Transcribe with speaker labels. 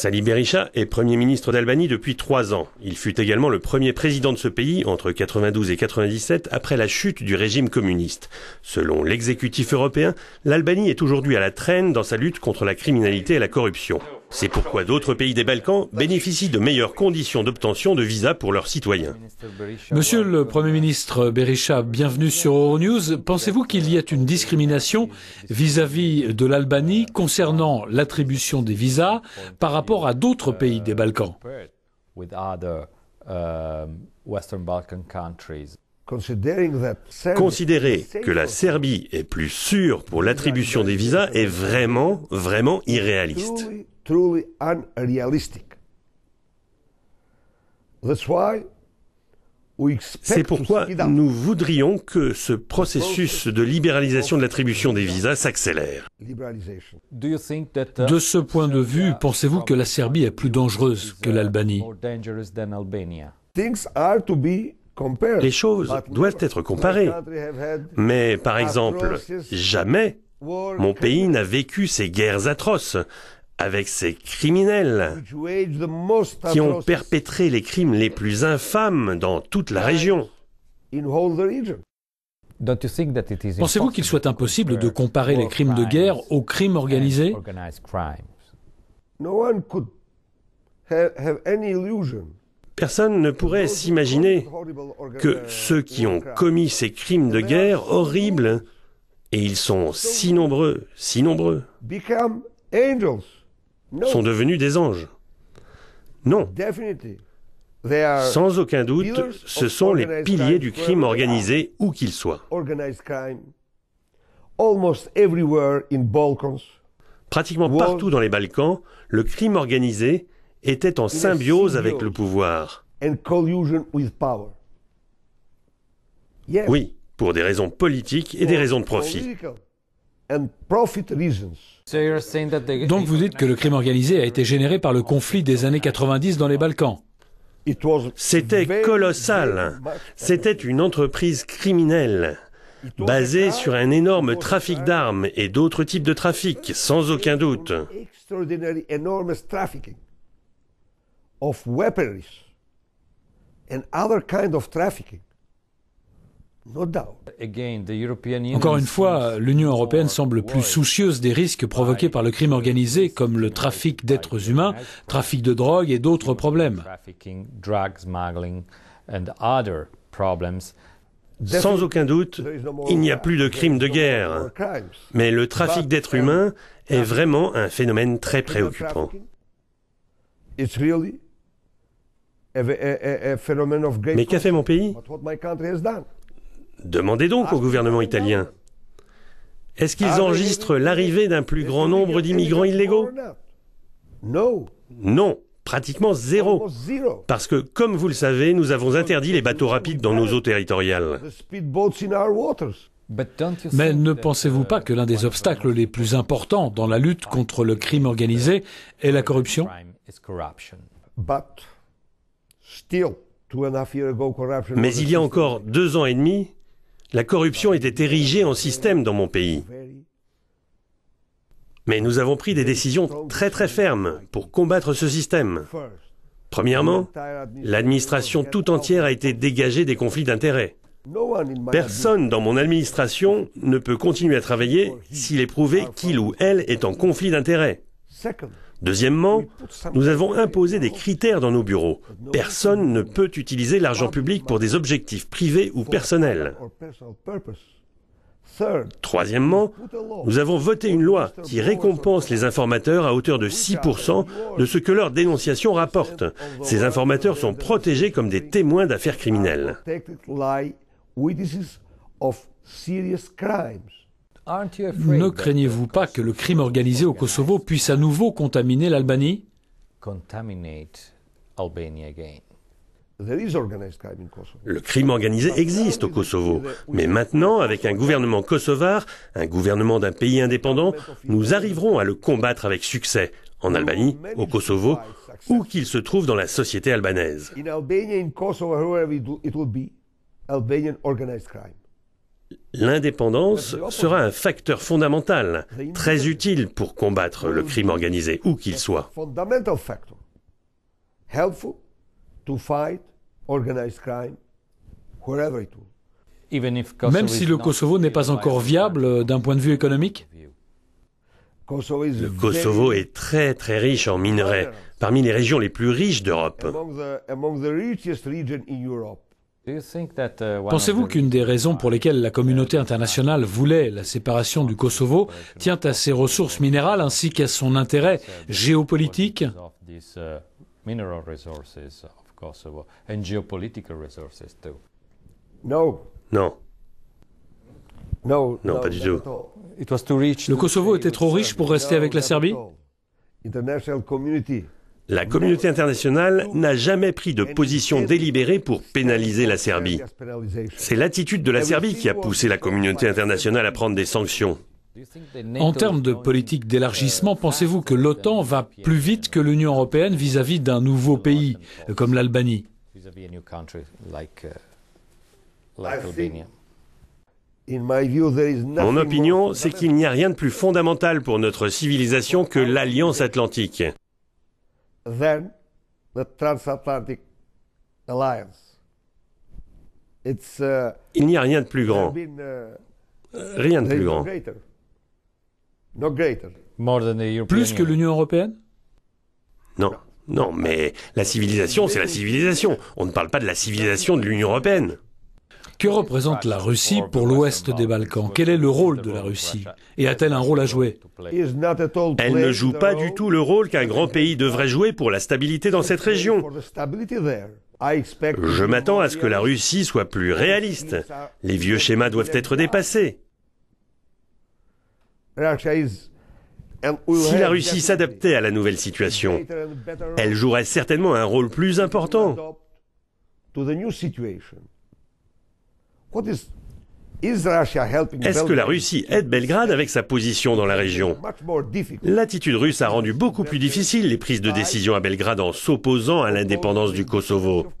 Speaker 1: Sali Berisha est Premier ministre d'Albanie depuis trois ans. Il fut également le premier président de ce pays entre 92 et 97 après la chute du régime communiste. Selon l'exécutif européen, l'Albanie est aujourd'hui à la traîne dans sa lutte contre la criminalité et la corruption. C'est pourquoi d'autres pays des Balkans bénéficient de meilleures conditions d'obtention de visas pour leurs citoyens.
Speaker 2: Monsieur le Premier ministre Berisha, bienvenue sur Euronews. Pensez-vous qu'il y ait une discrimination vis-à-vis -vis de l'Albanie concernant l'attribution des visas par rapport à d'autres pays des Balkans
Speaker 1: Considérer que la Serbie est plus sûre pour l'attribution des visas est vraiment, vraiment irréaliste
Speaker 3: c'est pourquoi nous
Speaker 1: voudrions que ce processus de libéralisation de l'attribution des visas s'accélère.
Speaker 3: Uh, de
Speaker 2: ce point de vue, pensez-vous que la Serbie est plus dangereuse que uh, l'Albanie
Speaker 3: Les choses doivent
Speaker 1: être comparées.
Speaker 3: Mais par exemple,
Speaker 1: jamais mon pays n'a vécu ces guerres atroces, avec ces criminels qui ont perpétré les crimes les plus infâmes dans toute la région.
Speaker 2: Pensez-vous qu'il soit impossible de comparer les crimes de guerre aux crimes organisés
Speaker 1: Personne ne pourrait s'imaginer que uh, ceux qui ont commis ces crimes de guerre horribles, et ils sont si nombreux, si nombreux, sont devenus des anges. Non.
Speaker 3: Sans aucun doute, ce sont les piliers du crime
Speaker 1: organisé où qu'il soit. Pratiquement partout dans les Balkans, le crime organisé était en symbiose avec le pouvoir. Oui, pour des raisons politiques et des raisons de profit.
Speaker 3: Donc
Speaker 2: vous dites que le crime organisé a été généré par le conflit des années 90 dans les Balkans. C'était colossal. C'était une entreprise
Speaker 1: criminelle basée sur un énorme trafic d'armes et d'autres types de trafic,
Speaker 3: sans aucun doute. Encore une
Speaker 2: fois, l'Union européenne semble plus soucieuse des risques provoqués par le crime organisé comme le trafic d'êtres humains, trafic de drogue et d'autres problèmes.
Speaker 1: Sans
Speaker 3: aucun doute, il n'y a plus de crimes de guerre, mais le trafic d'êtres humains
Speaker 1: est vraiment un phénomène très préoccupant.
Speaker 3: Mais qu'a fait mon pays
Speaker 1: Demandez donc ah, au gouvernement ah, italien. Ah.
Speaker 3: Est-ce qu'ils enregistrent l'arrivée d'un plus grand nombre d'immigrants illégaux Non,
Speaker 1: pratiquement zéro. Parce que, comme vous le savez, nous avons interdit les bateaux rapides dans nos eaux territoriales.
Speaker 3: Mais ne
Speaker 2: pensez-vous pas que l'un des uh, obstacles les plus importants dans la lutte contre le crime organisé est la corruption Mais il y a encore deux ans et demi,
Speaker 1: la corruption était érigée en système dans mon pays. Mais nous avons pris des décisions très très fermes pour combattre ce système.
Speaker 3: Premièrement, l'administration tout
Speaker 1: entière a été dégagée des conflits d'intérêts. Personne dans mon administration ne peut continuer à travailler s'il est prouvé qu'il ou elle est en conflit d'intérêts. Deuxièmement, nous avons imposé des critères dans nos bureaux. Personne ne euh, peut utiliser l'argent public pour des objectifs privés ou personnels. Troisièmement, nous avons voté une loi qui récompense les informateurs à hauteur de 6% de ce que leur dénonciation rapporte. Ces informateurs sont protégés comme des témoins d'affaires criminelles.
Speaker 3: Ne
Speaker 2: craignez-vous pas que le crime organisé au Kosovo puisse à nouveau contaminer l'Albanie
Speaker 3: le crime organisé existe au Kosovo,
Speaker 1: mais maintenant, avec un gouvernement kosovar, un gouvernement d'un pays indépendant, nous arriverons à le combattre avec succès, en Albanie, au Kosovo, où qu'il se trouve dans la société albanaise. L'indépendance sera un facteur fondamental, très utile pour combattre le crime mm. organisé, où qu'il soit.
Speaker 2: Même si le Kosovo n'est pas encore viable d'un point de vue économique
Speaker 3: Le Kosovo
Speaker 1: est très très riche en minerais, parmi les régions les plus riches d'Europe.
Speaker 3: Uh, Pensez-vous
Speaker 2: qu'une des raisons pour lesquelles la communauté uh, internationale voulait la séparation du Kosovo tient à ses ressources minérales ainsi qu'à son intérêt géopolitique uh,
Speaker 3: Non. Non. pas du tout. Le Kosovo était trop riche pour rester avec la Serbie
Speaker 1: la communauté internationale n'a jamais pris de position délibérée pour pénaliser la Serbie. C'est l'attitude de la Serbie qui a poussé la communauté internationale à prendre des sanctions.
Speaker 2: En termes de politique d'élargissement, pensez-vous que l'OTAN va plus vite que l'Union européenne vis-à-vis d'un nouveau pays comme l'Albanie
Speaker 3: Mon opinion,
Speaker 1: c'est qu'il n'y a rien de plus fondamental pour notre civilisation que l'alliance atlantique
Speaker 3: than alliance. It's, uh, Il n'y a rien de plus grand. Uh, rien de plus grand.
Speaker 1: plus que
Speaker 2: l'Union européenne
Speaker 1: Non. Non, mais la civilisation, c'est la civilisation. On ne parle pas de la civilisation de l'Union européenne.
Speaker 2: Que représente la Russie pour l'ouest des Balkans Quel est le rôle de la Russie Et a-t-elle un rôle à jouer
Speaker 3: Elle ne
Speaker 1: joue pas du tout le rôle qu'un grand pays devrait jouer pour la stabilité dans cette région.
Speaker 3: Je
Speaker 1: m'attends à ce que la Russie soit plus réaliste. Les vieux schémas doivent être dépassés.
Speaker 3: Si la Russie
Speaker 1: s'adaptait à la nouvelle situation, elle jouerait certainement un rôle
Speaker 3: plus important. Est-ce que la
Speaker 1: Russie aide Belgrade avec sa position dans la région L'attitude russe a rendu beaucoup plus difficile les prises de décision à Belgrade en s'opposant à l'indépendance du Kosovo.